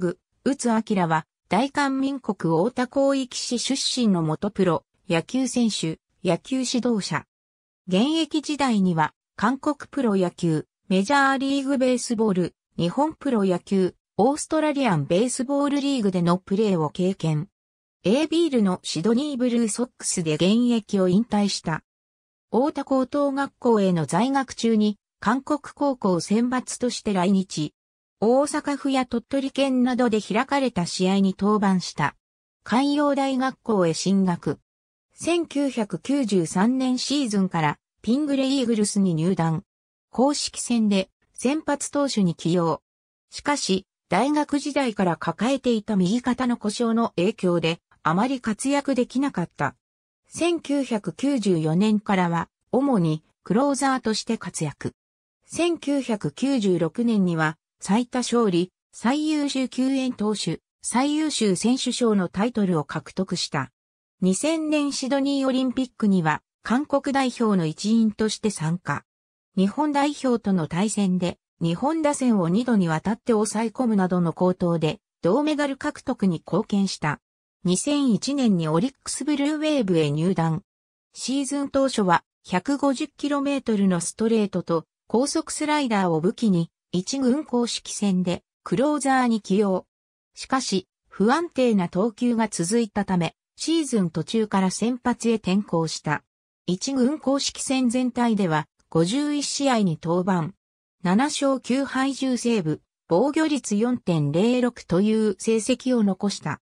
グ、宇津明は、大韓民国大田広域市出身の元プロ、野球選手、野球指導者。現役時代には、韓国プロ野球、メジャーリーグベースボール、日本プロ野球、オーストラリアンベースボールリーグでのプレーを経験。A ビールのシドニーブルーソックスで現役を引退した。大田高等学校への在学中に、韓国高校選抜として来日。大阪府や鳥取県などで開かれた試合に登板した。海洋大学校へ進学。1993年シーズンからピングレイーグルスに入団。公式戦で先発投手に起用。しかし、大学時代から抱えていた右肩の故障の影響であまり活躍できなかった。1994年からは主にクローザーとして活躍。1996年には最多勝利、最優秀救援投手、最優秀選手賞のタイトルを獲得した。2000年シドニーオリンピックには、韓国代表の一員として参加。日本代表との対戦で、日本打線を2度にわたって抑え込むなどの高騰で、銅メダル獲得に貢献した。2001年にオリックスブルーウェーブへ入団。シーズン当初は 150km のストレートと高速スライダーを武器に一軍公式戦でクローザーに起用。しかし、不安定な投球が続いたため、シーズン途中から先発へ転向した。一軍公式戦全体では51試合に登板。7勝9敗10セーブ、防御率4.06という成績を残した。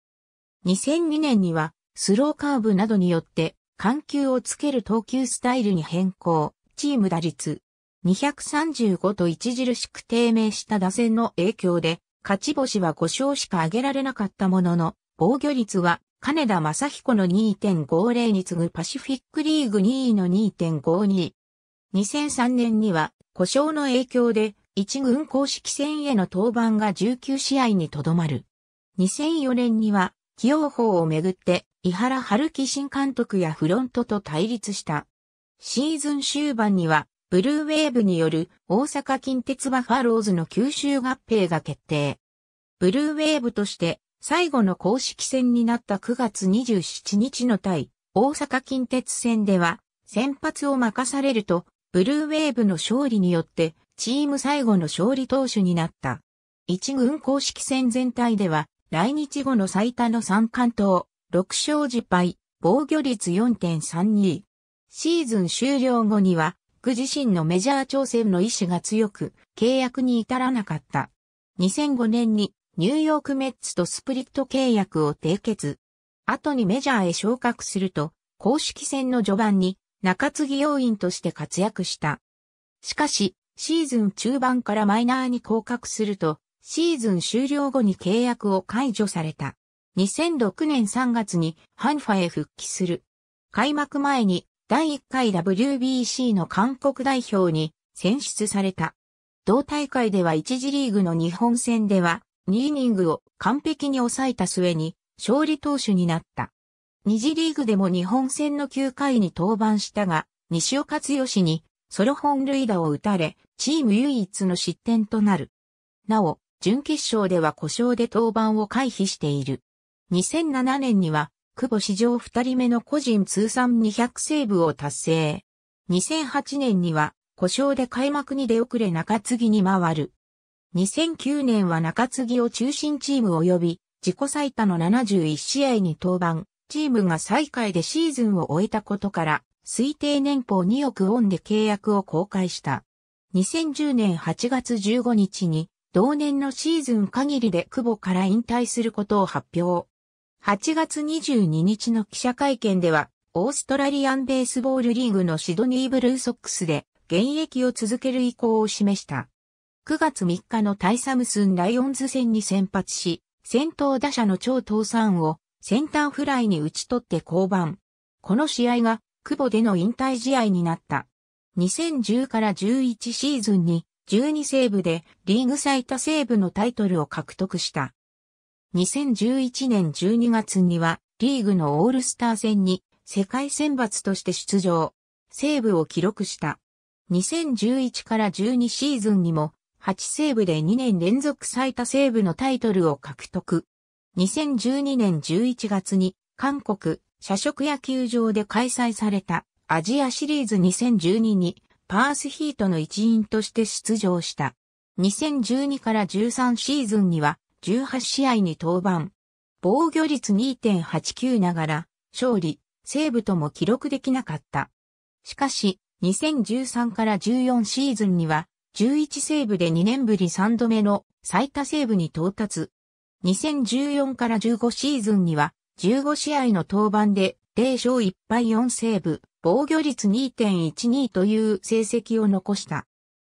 2002年にはスローカーブなどによって緩急をつける投球スタイルに変更、チーム打率235と著しく低迷した打線の影響で、勝ち星は5勝しか挙げられなかったものの、防御率は金田正彦の2.50に次ぐパシフィックリーグ2位の2.52。2003年には故障の影響で一軍公式戦への登板が19試合にとどまる。2004年には起用法をめぐって井原春樹新監督やフロントと対立した。シーズン終盤にはブルーウェーブによる大阪近鉄バファローズの吸収合併が決定。ブルーウェーブとして最後の公式戦になった9月27日の対大阪近鉄戦では先発を任されるとブルーウェーブの勝利によってチーム最後の勝利投手になった。一軍公式戦全体では来日後の最多の3冠党。6勝10敗、防御率4.32。シーズン終了後にはク自身のメジャー挑戦の意志が強く、契約に至らなかった。2005年にニューヨークメッツとスプリット契約を締結。後にメジャーへ昇格すると、公式戦の序盤に中継ぎ要員として活躍した。しかし、シーズン中盤からマイナーに降格すると、シーズン終了後に契約を解除された。2006年3月にハンファへ復帰する。開幕前に第1回 WBC の韓国代表に選出された。同大会では1次リーグの日本戦では2イニングを完璧に抑えた末に勝利投手になった。2次リーグでも日本戦の9回に登板したが、西岡義にソロ本塁打を打たれ、チーム唯一の失点となる。なお、準決勝では故障で登板を回避している。2007年には久保史上2人目の個人通算200セーブを達成。2008年には、故障で開幕に出遅れ中継ぎに回る。2009年は中継ぎを中心チーム及び、自己最多の71試合に登板、チームが最下位でシーズンを終えたことから、推定年俸2億ウォンで契約を公開した。2010年8月15日に、同年のシーズン限りで久保から引退することを発表。8月22日の記者会見では、オーストラリアンベースボールリーグのシドニーブルーソックスで現役を続ける意向を示した。9月3日のタイサムスンライオンズ戦に先発し、先頭打者の超倒産をセンターフライに打ち取って降板。この試合が久保での引退試合になった。2010から11シーズンに12セーブでリーグ最多セーブのタイトルを獲得した。2011年12月にはリーグのオールスター戦に世界選抜として出場、セーブを記録した。2011から12シーズンにも8セーブで2年連続最多セーブのタイトルを獲得。2012年11月に韓国社食野球場で開催されたアジアシリーズ2012にパースヒートの一員として出場した。2012から13シーズンには18試合に登板。防御率2.89ながら、勝利、セーブとも記録できなかった。しかし、2013から14シーズンには、11セーブで2年ぶり3度目の最多セーブに到達。2014から15シーズンには、15試合の登板で0勝1敗4セーブ、防御率2.12という成績を残した。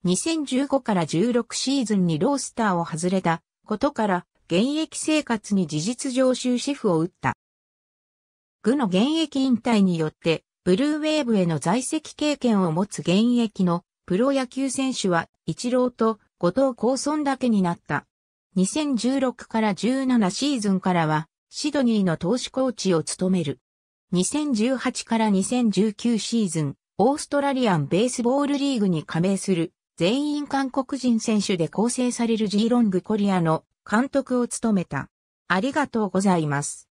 2015から16シーズンにロースターを外れたことから、現役生活に事実上終止符を打った。具の現役引退によって、ブルーウェーブへの在籍経験を持つ現役のプロ野球選手は、一郎と後藤高村だけになった。2016から17シーズンからは、シドニーの投手コーチを務める。2018から2019シーズン、オーストラリアンベースボールリーグに加盟する全員韓国人選手で構成されるジーロングコリアの監督を務めた。ありがとうございます。